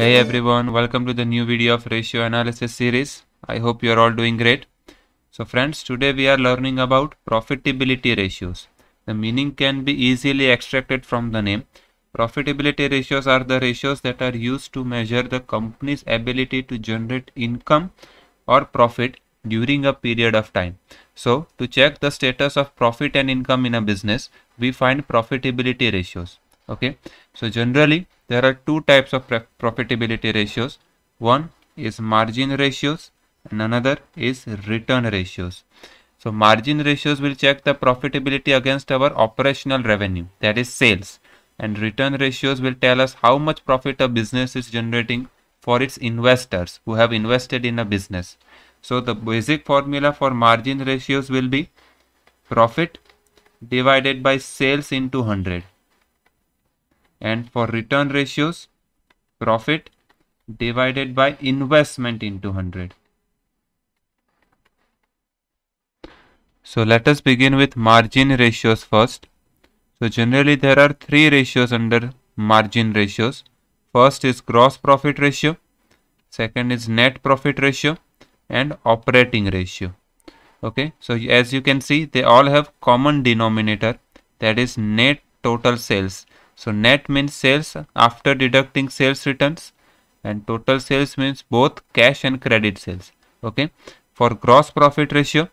Hey everyone, welcome to the new video of ratio analysis series. I hope you are all doing great. So friends, today we are learning about profitability ratios. The meaning can be easily extracted from the name. Profitability ratios are the ratios that are used to measure the company's ability to generate income or profit during a period of time. So to check the status of profit and income in a business, we find profitability ratios. Okay, so generally there are two types of profitability ratios. One is margin ratios and another is return ratios. So margin ratios will check the profitability against our operational revenue that is sales and return ratios will tell us how much profit a business is generating for its investors who have invested in a business. So the basic formula for margin ratios will be profit divided by sales into 100 and for return ratios profit divided by investment into 100 so let us begin with margin ratios first so generally there are three ratios under margin ratios first is gross profit ratio second is net profit ratio and operating ratio okay so as you can see they all have common denominator that is net total sales so net means sales after deducting sales returns and total sales means both cash and credit sales. Okay. For gross profit ratio,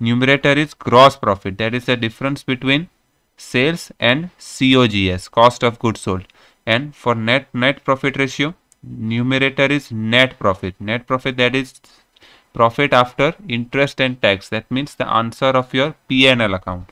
numerator is gross profit. That is the difference between sales and COGS, cost of goods sold. And for net net profit ratio, numerator is net profit. Net profit that is profit after interest and tax. That means the answer of your P&L account.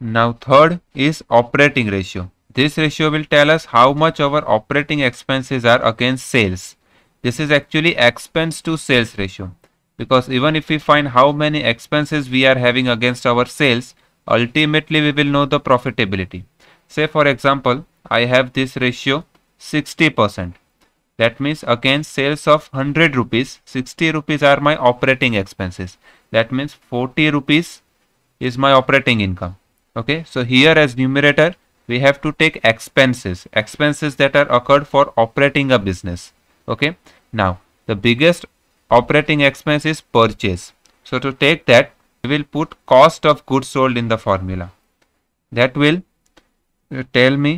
Now third is operating ratio. This ratio will tell us how much our operating expenses are against sales. This is actually expense to sales ratio because even if we find how many expenses we are having against our sales, ultimately we will know the profitability. Say for example, I have this ratio 60%. That means against sales of 100 rupees, 60 rupees are my operating expenses. That means 40 rupees is my operating income. Okay, so here as numerator, we have to take expenses expenses that are occurred for operating a business okay now the biggest operating expense is purchase so to take that we will put cost of goods sold in the formula that will uh, tell me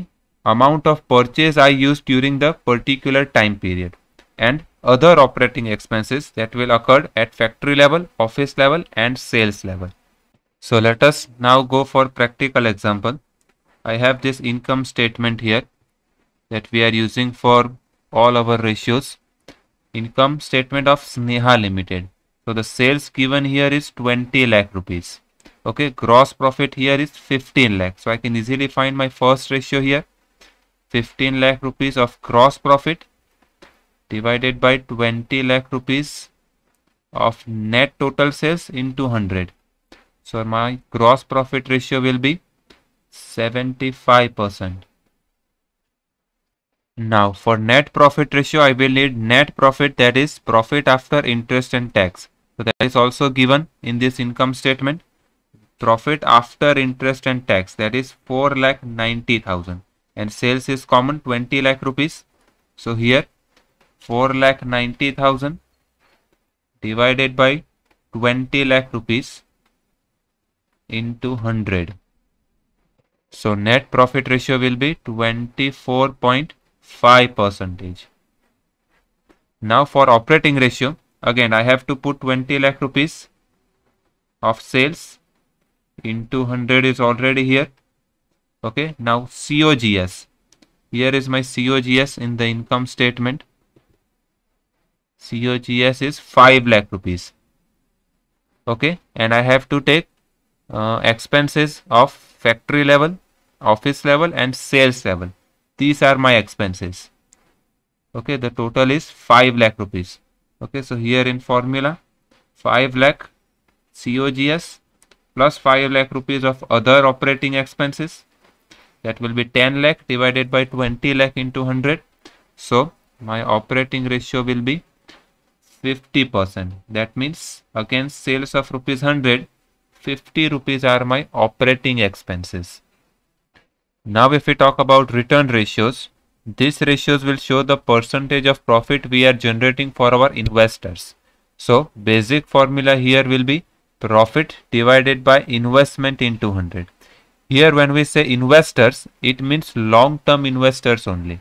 amount of purchase I used during the particular time period and other operating expenses that will occur at factory level, office level and sales level. So let us now go for practical example. I have this income statement here that we are using for all our ratios income statement of Sneha Limited. So the sales given here is 20 lakh rupees. Okay, gross profit here is 15 lakh. So I can easily find my first ratio here. 15 lakh rupees of gross profit divided by 20 lakh rupees of net total sales into 100. So my gross profit ratio will be 75%. Now for net profit ratio, I will need net profit that is profit after interest and tax. So that is also given in this income statement. Profit after interest and tax that is 4 lakh 90,000 and sales is common 20 lakh rupees. So here 4 lakh 90,000 divided by 20 lakh rupees into 100. So net profit ratio will be 24.5 percentage. Now for operating ratio, again I have to put 20 lakh rupees of sales into 100 is already here. Okay, now COGS. Here is my COGS in the income statement. COGS is 5 lakh rupees. Okay, and I have to take uh, expenses of factory level office level and sales level these are my expenses okay the total is 5 lakh rupees okay so here in formula 5 lakh COGS plus 5 lakh rupees of other operating expenses that will be 10 lakh divided by 20 lakh into 100 so my operating ratio will be 50% that means against sales of rupees 100 50 rupees are my operating expenses now if we talk about return ratios, these ratios will show the percentage of profit we are generating for our investors. So basic formula here will be profit divided by investment in 200. Here when we say investors, it means long-term investors only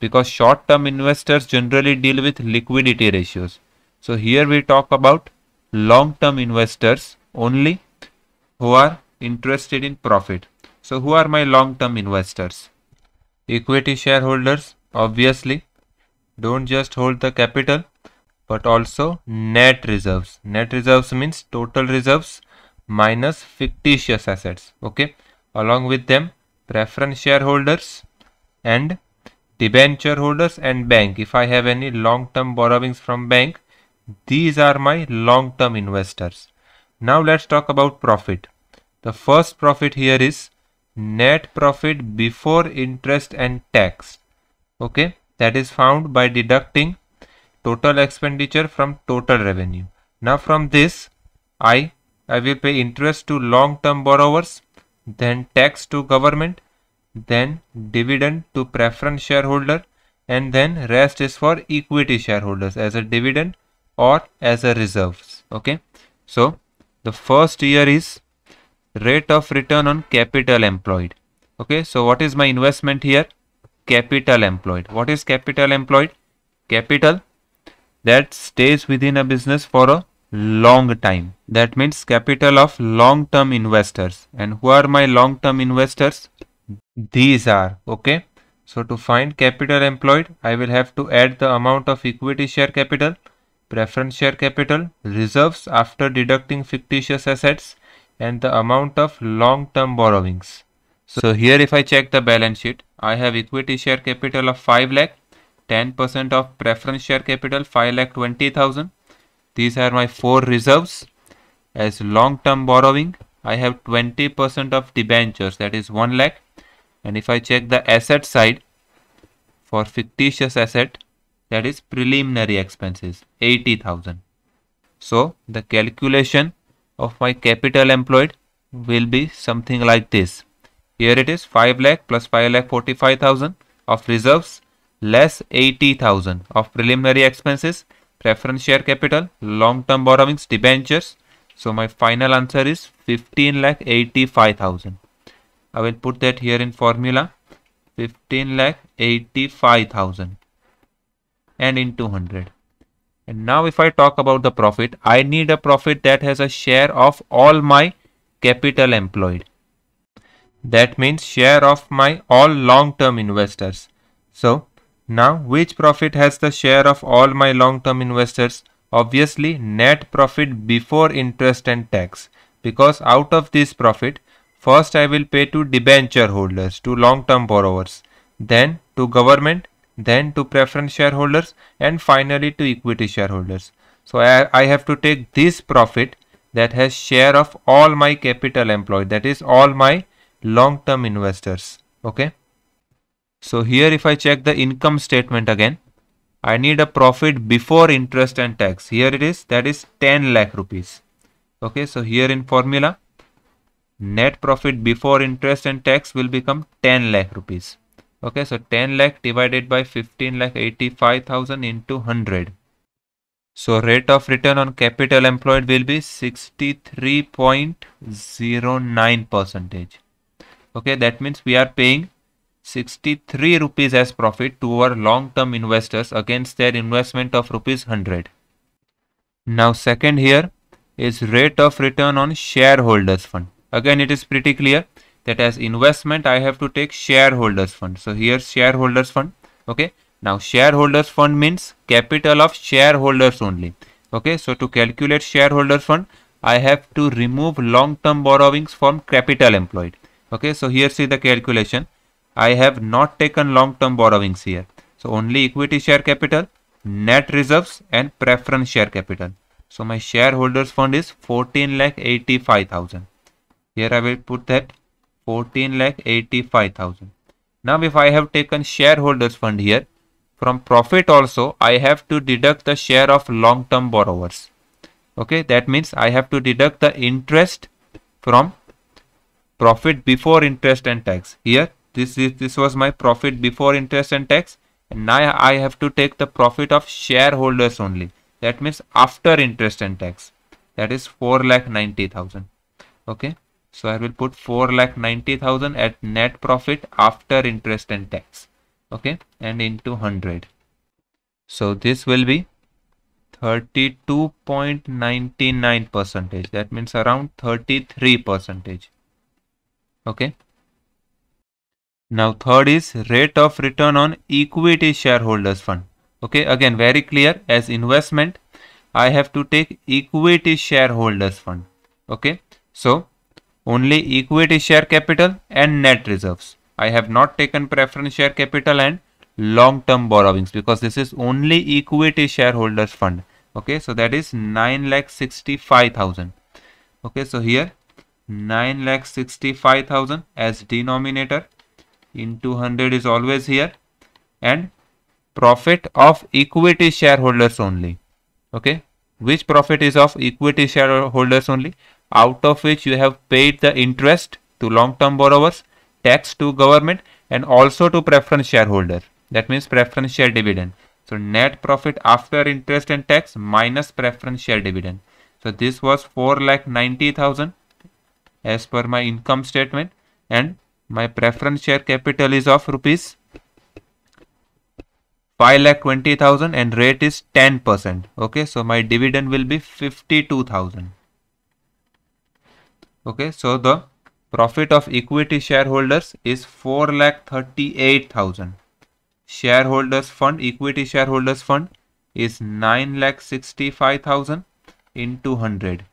because short-term investors generally deal with liquidity ratios. So here we talk about long-term investors only who are interested in profit. So who are my long-term investors? Equity shareholders, obviously. Don't just hold the capital, but also net reserves. Net reserves means total reserves minus fictitious assets. Okay. Along with them, preference shareholders and debenture holders and bank. If I have any long-term borrowings from bank, these are my long-term investors. Now let's talk about profit. The first profit here is net profit before interest and tax okay that is found by deducting total expenditure from total revenue now from this i i will pay interest to long term borrowers then tax to government then dividend to preference shareholder and then rest is for equity shareholders as a dividend or as a reserves okay so the first year is rate of return on capital employed okay so what is my investment here capital employed what is capital employed capital that stays within a business for a long time that means capital of long term investors and who are my long term investors these are okay so to find capital employed i will have to add the amount of equity share capital preference share capital reserves after deducting fictitious assets and the amount of long-term borrowings. So here if I check the balance sheet, I have equity share capital of 5 lakh, 10% of preference share capital 5 lakh 20,000. These are my four reserves. As long-term borrowing, I have 20% of debentures that is 1 lakh. And if I check the asset side for fictitious asset that is preliminary expenses 80,000. So the calculation of my capital employed will be something like this. Here it is 5 lakh plus 5 lakh 45,000 of reserves less 80,000 of preliminary expenses, preference share capital, long-term borrowings, debentures. So my final answer is 15 lakh 85,000. I will put that here in formula 15 lakh 85,000 and in 200. And now if I talk about the profit, I need a profit that has a share of all my capital employed. That means share of my all long-term investors. So now which profit has the share of all my long-term investors? Obviously net profit before interest and tax because out of this profit first I will pay to debenture holders to long-term borrowers then to government then to preference shareholders and finally to equity shareholders. So I, I have to take this profit that has share of all my capital employed that is all my long-term investors okay so here if I check the income statement again I need a profit before interest and tax here it is that is 10 lakh rupees okay so here in formula net profit before interest and tax will become 10 lakh rupees okay so 10 lakh divided by 15 lakh 85000 into 100 so rate of return on capital employed will be 63.09 percentage okay that means we are paying 63 rupees as profit to our long term investors against their investment of rupees 100 now second here is rate of return on shareholders fund again it is pretty clear that as investment I have to take shareholders fund. So here shareholders fund. Okay. Now shareholders fund means capital of shareholders only. Okay. So to calculate shareholders fund, I have to remove long-term borrowings from capital employed. Okay. So here see the calculation. I have not taken long-term borrowings here. So only equity share capital, net reserves and preference share capital. So my shareholders fund is 14 lakh 85,000. Here I will put that 14 lakh 85,000. Now if I have taken shareholders fund here, from profit also I have to deduct the share of long-term borrowers. Okay, that means I have to deduct the interest from profit before interest and tax. Here, this is this was my profit before interest and tax. And now I have to take the profit of shareholders only. That means after interest and tax. That is 4 lakh 90 thousand. Okay. So I will put 4 lakh 90,000 at net profit after interest and tax. Okay. And into 100. So this will be 32.99 percentage. That means around 33 percentage. Okay. Now third is rate of return on equity shareholders fund. Okay. Again, very clear as investment, I have to take equity shareholders fund. Okay. So only equity share capital and net reserves. I have not taken preference share capital and long-term borrowings because this is only equity shareholders fund. Okay, so that is 9,65,000. Okay, so here 9,65,000 as denominator in two hundred is always here and profit of equity shareholders only. Okay, which profit is of equity shareholders only? out of which you have paid the interest to long-term borrowers, tax to government and also to preference shareholder. That means preference share dividend. So net profit after interest and tax minus preference share dividend. So this was 4 lakh 90,000 as per my income statement and my preference share capital is of rupees 5 lakh 20,000 and rate is 10%. Okay, so my dividend will be 52,000 okay so the profit of equity shareholders is 4 lakh 38000 shareholders fund equity shareholders fund is 9 lakh 65000 into 100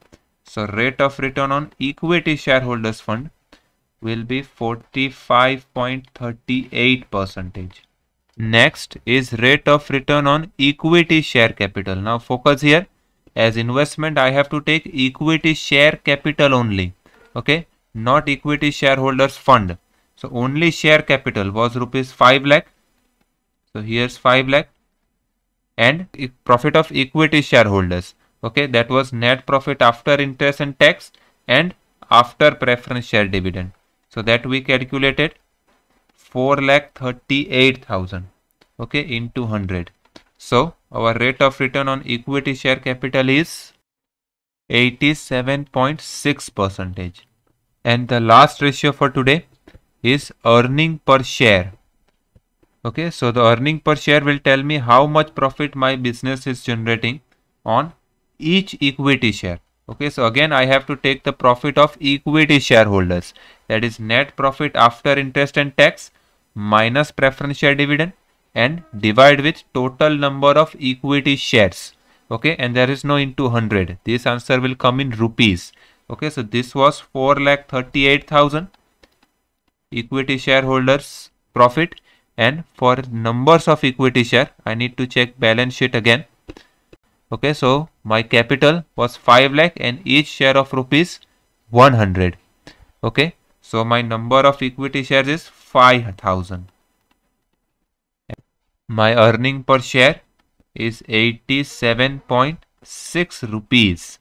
so rate of return on equity shareholders fund will be 45.38 percentage next is rate of return on equity share capital now focus here as investment i have to take equity share capital only okay not equity shareholders fund so only share capital was rupees 5 lakh so here's 5 lakh and profit of equity shareholders okay that was net profit after interest and tax and after preference share dividend so that we calculated 4 lakh 38000 okay into 100 so our rate of return on equity share capital is 87.6 percentage. And the last ratio for today is earning per share. Okay, so the earning per share will tell me how much profit my business is generating on each equity share. Okay, so again I have to take the profit of equity shareholders that is net profit after interest and tax minus preference share dividend and divide with total number of equity shares okay and there is no into 100 this answer will come in rupees okay so this was 4 lakh 38000 equity shareholders profit and for numbers of equity share i need to check balance sheet again okay so my capital was 5 lakh and each share of rupees 100 okay so my number of equity shares is 5000 my earning per share is 87.6 rupees.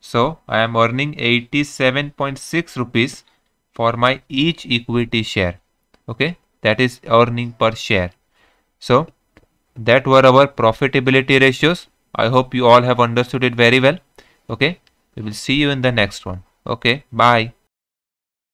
So I am earning 87.6 rupees for my each equity share. Okay, that is earning per share. So that were our profitability ratios. I hope you all have understood it very well. Okay, we will see you in the next one. Okay, bye.